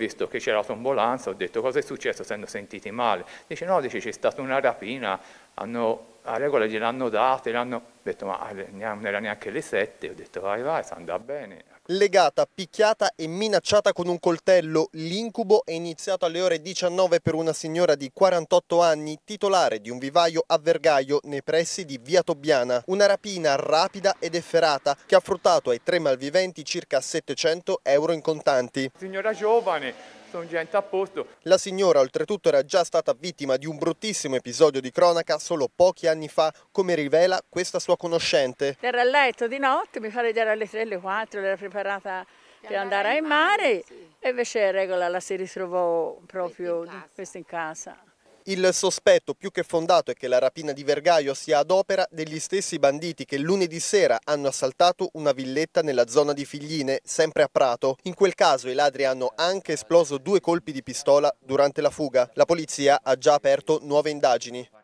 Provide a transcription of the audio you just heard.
visto che c'era la tombolanza, ho detto cosa è successo, si hanno sentiti male. Dice no, dice c'è stata una rapina, hanno, a regola gliel'hanno data, l'hanno... ho detto ma eh, non era neanche le sette, ho detto vai vai, sta andando bene, legata, picchiata e minacciata con un coltello. L'incubo è iniziato alle ore 19 per una signora di 48 anni, titolare di un vivaio a Vergaio nei pressi di Via Tobbiana. Una rapina rapida ed efferata che ha fruttato ai tre malviventi circa 700 euro in contanti. Signora giovane, sono gente a posto. La signora oltretutto era già stata vittima di un bruttissimo episodio di cronaca solo pochi anni fa, come rivela questa sua conoscente. Era a letto di notte, mi pare era alle 3, alle 4, era preparata per andare, andare ai mare, mare sì. e invece regola la si ritrovò proprio questo in casa. Il sospetto più che fondato è che la rapina di Vergaio sia ad opera degli stessi banditi che lunedì sera hanno assaltato una villetta nella zona di Figline, sempre a Prato. In quel caso i ladri hanno anche esploso due colpi di pistola durante la fuga. La polizia ha già aperto nuove indagini.